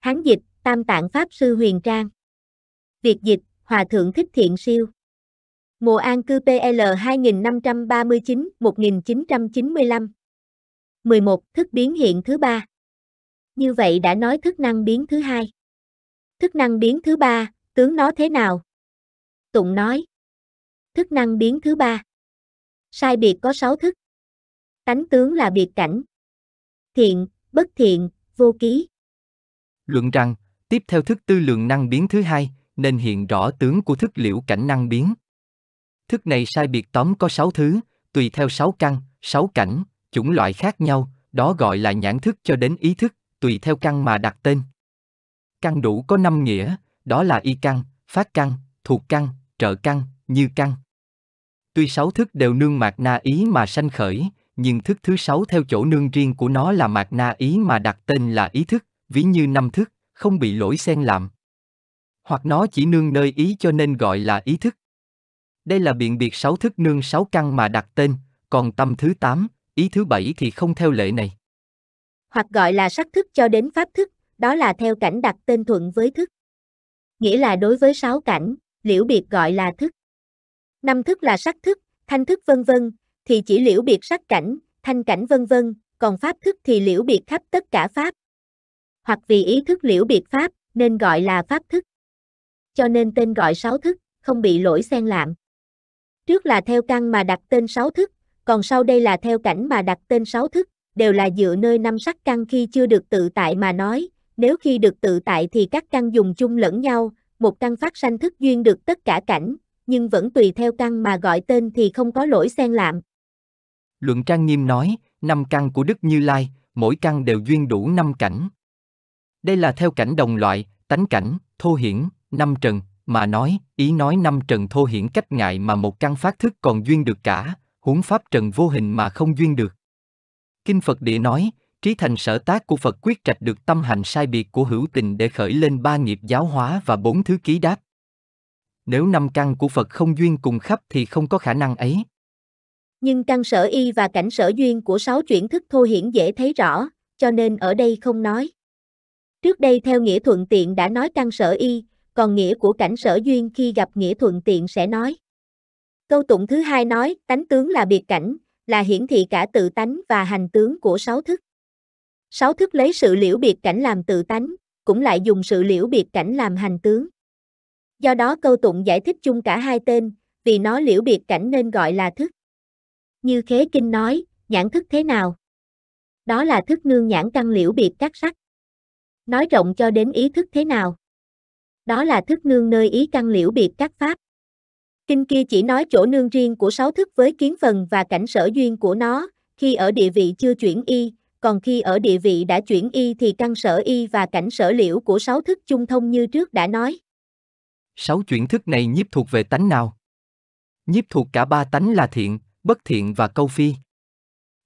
Hán dịch, tam tạng Pháp sư huyền trang. Việt dịch, Hòa thượng thích thiện siêu. Mùa An cư PL 2539, 1995. 11. Thức biến hiện thứ ba. Như vậy đã nói thức năng biến thứ hai. Thức năng biến thứ ba, tướng nó thế nào? Tụng nói. Thức năng biến thứ ba. Sai biệt có sáu thức. Tánh tướng là biệt cảnh. Thiện, bất thiện, vô ký luận rằng, tiếp theo thức tư lượng năng biến thứ hai, nên hiện rõ tướng của thức liễu cảnh năng biến. Thức này sai biệt tóm có sáu thứ, tùy theo sáu căn, sáu cảnh, chủng loại khác nhau, đó gọi là nhãn thức cho đến ý thức, tùy theo căn mà đặt tên. Căn đủ có năm nghĩa, đó là y căn, phát căn, thuộc căn, trợ căn, như căn. Tuy sáu thức đều nương mạc na ý mà sanh khởi, nhưng thức thứ sáu theo chỗ nương riêng của nó là mạc na ý mà đặt tên là ý thức, ví như năm thức, không bị lỗi xen làm. Hoặc nó chỉ nương nơi ý cho nên gọi là ý thức. Đây là biện biệt sáu thức nương sáu căn mà đặt tên, còn tâm thứ tám, ý thứ bảy thì không theo lệ này. Hoặc gọi là sắc thức cho đến pháp thức, đó là theo cảnh đặt tên thuận với thức. Nghĩa là đối với sáu cảnh, liễu biệt gọi là thức. Năm thức là sắc thức, thanh thức vân vân, thì chỉ liễu biệt sắc cảnh, thanh cảnh vân vân, còn pháp thức thì liễu biệt khắp tất cả pháp, hoặc vì ý thức liễu biệt pháp, nên gọi là pháp thức. Cho nên tên gọi sáu thức, không bị lỗi xen lạm. Trước là theo căn mà đặt tên sáu thức, còn sau đây là theo cảnh mà đặt tên sáu thức, đều là dựa nơi năm sắc căn khi chưa được tự tại mà nói, nếu khi được tự tại thì các căn dùng chung lẫn nhau, một căn phát sanh thức duyên được tất cả cảnh, nhưng vẫn tùy theo căn mà gọi tên thì không có lỗi xen lạm. Luận Trang Nghiêm nói, năm căn của Đức Như Lai, mỗi căn đều duyên đủ năm cảnh. Đây là theo cảnh đồng loại, tánh cảnh, thô hiển, năm trần, mà nói, ý nói năm trần thô hiển cách ngại mà một căn phát thức còn duyên được cả, huống pháp trần vô hình mà không duyên được. Kinh Phật địa nói, trí thành sở tác của Phật quyết trạch được tâm hành sai biệt của hữu tình để khởi lên ba nghiệp giáo hóa và bốn thứ ký đáp. Nếu năm căn của Phật không duyên cùng khắp thì không có khả năng ấy. Nhưng căn sở y và cảnh sở duyên của sáu chuyển thức thô hiển dễ thấy rõ, cho nên ở đây không nói. Trước đây theo nghĩa thuận tiện đã nói căn sở y, còn nghĩa của cảnh sở duyên khi gặp nghĩa thuận tiện sẽ nói. Câu tụng thứ hai nói, tánh tướng là biệt cảnh, là hiển thị cả tự tánh và hành tướng của sáu thức. Sáu thức lấy sự liễu biệt cảnh làm tự tánh, cũng lại dùng sự liễu biệt cảnh làm hành tướng. Do đó câu tụng giải thích chung cả hai tên, vì nó liễu biệt cảnh nên gọi là thức. Như Khế Kinh nói, nhãn thức thế nào? Đó là thức nương nhãn căn liễu biệt các sắc nói rộng cho đến ý thức thế nào. Đó là thức nương nơi ý căn liễu biệt các pháp. Kinh kia chỉ nói chỗ nương riêng của sáu thức với kiến phần và cảnh sở duyên của nó, khi ở địa vị chưa chuyển y, còn khi ở địa vị đã chuyển y thì căn sở y và cảnh sở liễu của sáu thức chung thông như trước đã nói. Sáu chuyển thức này nhiếp thuộc về tánh nào? Nhiếp thuộc cả ba tánh là thiện, bất thiện và câu phi.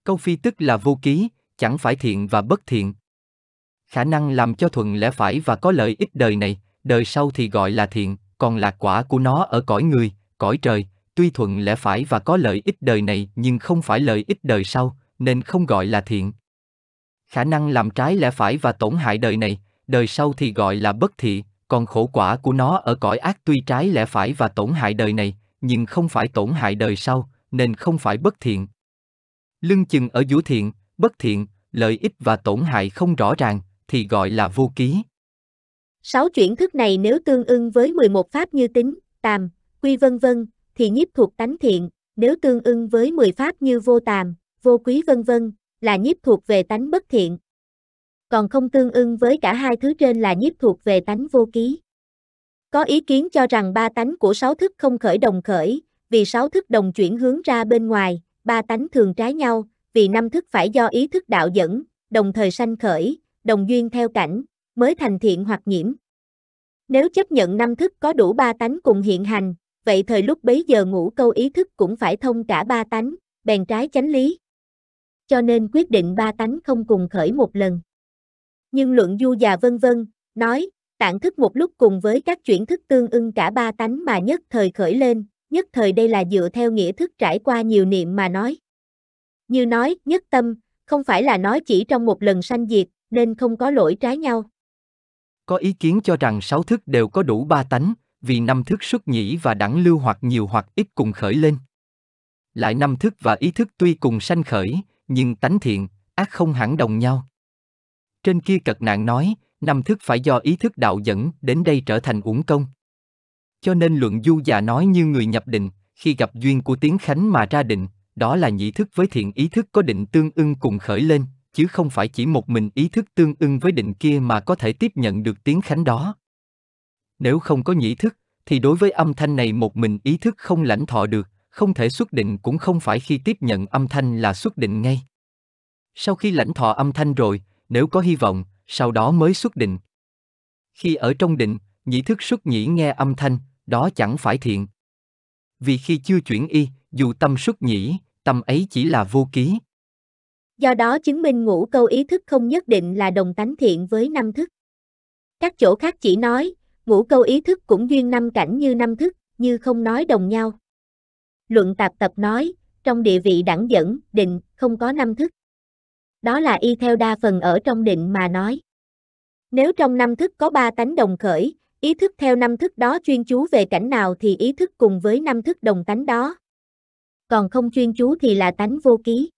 Câu phi tức là vô ký, chẳng phải thiện và bất thiện, khả năng làm cho thuận lẽ phải và có lợi ích đời này, đời sau thì gọi là thiện, còn lạc quả của nó ở cõi người, cõi trời, tuy thuận lẽ phải và có lợi ích đời này nhưng không phải lợi ích đời sau, nên không gọi là thiện. Khả năng làm trái lẽ phải và tổn hại đời này, đời sau thì gọi là bất thị, còn khổ quả của nó ở cõi ác tuy trái lẽ phải và tổn hại đời này, nhưng không phải tổn hại đời sau, nên không phải bất thiện. Lưng chừng ở vũ thiện, bất thiện, lợi ích và tổn hại không rõ ràng, thì gọi là vô ký. Sáu chuyển thức này nếu tương ưng với 11 pháp như tính, tàm, quy vân vân, thì nhiếp thuộc tánh thiện, nếu tương ưng với 10 pháp như vô tàm, vô quý vân vân, là nhiếp thuộc về tánh bất thiện. Còn không tương ưng với cả hai thứ trên là nhiếp thuộc về tánh vô ký. Có ý kiến cho rằng ba tánh của sáu thức không khởi đồng khởi, vì sáu thức đồng chuyển hướng ra bên ngoài, ba tánh thường trái nhau, vì năm thức phải do ý thức đạo dẫn, đồng thời sanh khởi, đồng duyên theo cảnh, mới thành thiện hoặc nhiễm. Nếu chấp nhận năm thức có đủ ba tánh cùng hiện hành, vậy thời lúc bấy giờ ngủ câu ý thức cũng phải thông cả ba tánh, bèn trái chánh lý. Cho nên quyết định ba tánh không cùng khởi một lần. Nhưng luận du già vân vân, nói, tạng thức một lúc cùng với các chuyển thức tương ưng cả ba tánh mà nhất thời khởi lên, nhất thời đây là dựa theo nghĩa thức trải qua nhiều niệm mà nói. Như nói, nhất tâm, không phải là nói chỉ trong một lần sanh diệt, nên không có lỗi trái nhau. Có ý kiến cho rằng sáu thức đều có đủ ba tánh, vì năm thức xuất nhĩ và đẳng lưu hoặc nhiều hoặc ít cùng khởi lên. Lại năm thức và ý thức tuy cùng sanh khởi, nhưng tánh thiện, ác không hẳn đồng nhau. Trên kia cật nạn nói, năm thức phải do ý thức đạo dẫn đến đây trở thành uổng công. Cho nên luận du già nói như người nhập định, khi gặp duyên của tiếng khánh mà ra định, đó là nhị thức với thiện ý thức có định tương ưng cùng khởi lên, chứ không phải chỉ một mình ý thức tương ưng với định kia mà có thể tiếp nhận được tiếng khánh đó. Nếu không có nhĩ thức, thì đối với âm thanh này một mình ý thức không lãnh thọ được, không thể xuất định cũng không phải khi tiếp nhận âm thanh là xuất định ngay. Sau khi lãnh thọ âm thanh rồi, nếu có hy vọng, sau đó mới xuất định. Khi ở trong định, nhĩ thức xuất nhĩ nghe âm thanh, đó chẳng phải thiện. Vì khi chưa chuyển y, dù tâm xuất nhĩ, tâm ấy chỉ là vô ký. Do đó chứng minh ngũ câu ý thức không nhất định là đồng tánh thiện với năm thức. Các chỗ khác chỉ nói, ngũ câu ý thức cũng duyên năm cảnh như năm thức, như không nói đồng nhau. Luận tạp tập nói, trong địa vị đẳng dẫn, định, không có năm thức. Đó là y theo đa phần ở trong định mà nói. Nếu trong năm thức có ba tánh đồng khởi, ý thức theo năm thức đó chuyên chú về cảnh nào thì ý thức cùng với năm thức đồng tánh đó. Còn không chuyên chú thì là tánh vô ký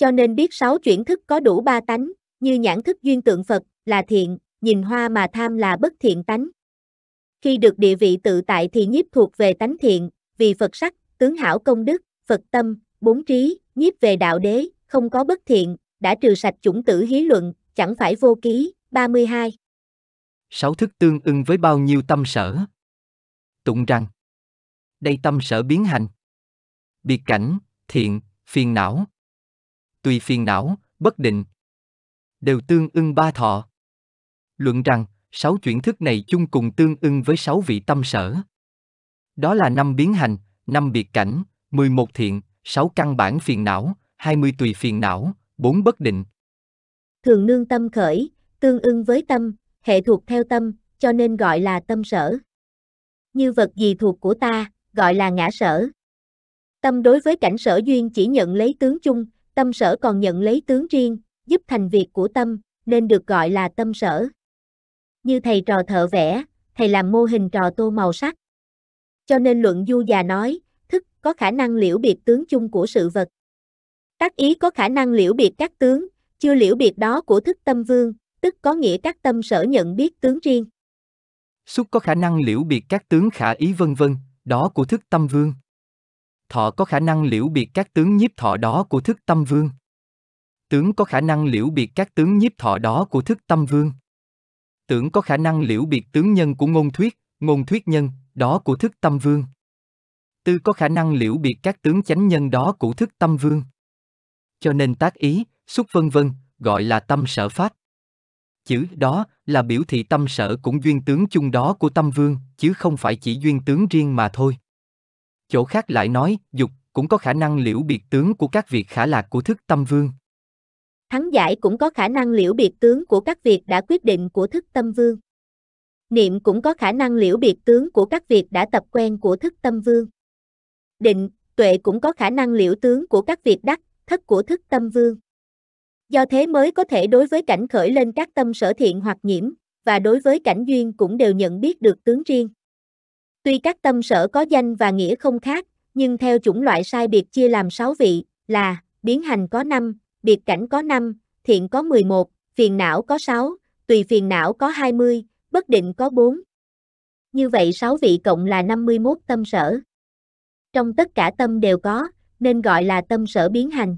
cho nên biết sáu chuyển thức có đủ ba tánh, như nhãn thức duyên tượng Phật, là thiện, nhìn hoa mà tham là bất thiện tánh. Khi được địa vị tự tại thì nhiếp thuộc về tánh thiện, vì Phật sắc, tướng hảo công đức, Phật tâm, bốn trí, nhiếp về đạo đế, không có bất thiện, đã trừ sạch chủng tử hí luận, chẳng phải vô ký, 32. Sáu thức tương ưng với bao nhiêu tâm sở? Tụng rằng, đây tâm sở biến hành. Biệt cảnh, thiện, phiền não, tùy phiền não, bất định, đều tương ưng ba thọ. Luận rằng, sáu chuyển thức này chung cùng tương ưng với sáu vị tâm sở. Đó là năm biến hành, năm biệt cảnh, 11 thiện, sáu căn bản phiền não, 20 tùy phiền não, bốn bất định. Thường nương tâm khởi, tương ưng với tâm, hệ thuộc theo tâm, cho nên gọi là tâm sở. Như vật gì thuộc của ta, gọi là ngã sở. Tâm đối với cảnh sở duyên chỉ nhận lấy tướng chung, Tâm sở còn nhận lấy tướng riêng, giúp thành việc của tâm, nên được gọi là tâm sở. Như thầy trò thợ vẽ, thầy làm mô hình trò tô màu sắc. Cho nên luận du già nói, thức có khả năng liễu biệt tướng chung của sự vật. Tác ý có khả năng liễu biệt các tướng, chưa liễu biệt đó của thức tâm vương, tức có nghĩa các tâm sở nhận biết tướng riêng. Xúc có khả năng liễu biệt các tướng khả ý vân vân, đó của thức tâm vương thọ có khả năng liễu biệt các tướng nhiếp thọ đó của thức tâm vương. Tướng có khả năng liễu biệt các tướng nhiếp thọ đó của thức tâm vương. Tưởng có khả năng liễu biệt tướng nhân của ngôn thuyết, ngôn thuyết nhân, đó của thức tâm vương. Tư có khả năng liễu biệt các tướng chánh nhân đó của thức tâm vương. Cho nên tác ý, xúc vân vân, gọi là tâm sở phát Chữ đó là biểu thị tâm sở cũng duyên tướng chung đó của tâm vương, chứ không phải chỉ duyên tướng riêng mà thôi chỗ khác lại nói, dục cũng có khả năng liễu biệt tướng của các việc khả lạc của thức tâm vương. Thắng giải cũng có khả năng liễu biệt tướng của các việc đã quyết định của thức tâm vương. Niệm cũng có khả năng liễu biệt tướng của các việc đã tập quen của thức tâm vương. Định, tuệ cũng có khả năng liễu tướng của các việc đắc, thất của thức tâm vương. Do thế mới có thể đối với cảnh khởi lên các tâm sở thiện hoặc nhiễm, và đối với cảnh duyên cũng đều nhận biết được tướng riêng. Tuy các tâm sở có danh và nghĩa không khác, nhưng theo chủng loại sai biệt chia làm 6 vị, là biến hành có 5, biệt cảnh có 5, thiện có 11, phiền não có 6, tùy phiền não có 20, bất định có 4. Như vậy 6 vị cộng là 51 tâm sở. Trong tất cả tâm đều có, nên gọi là tâm sở biến hành.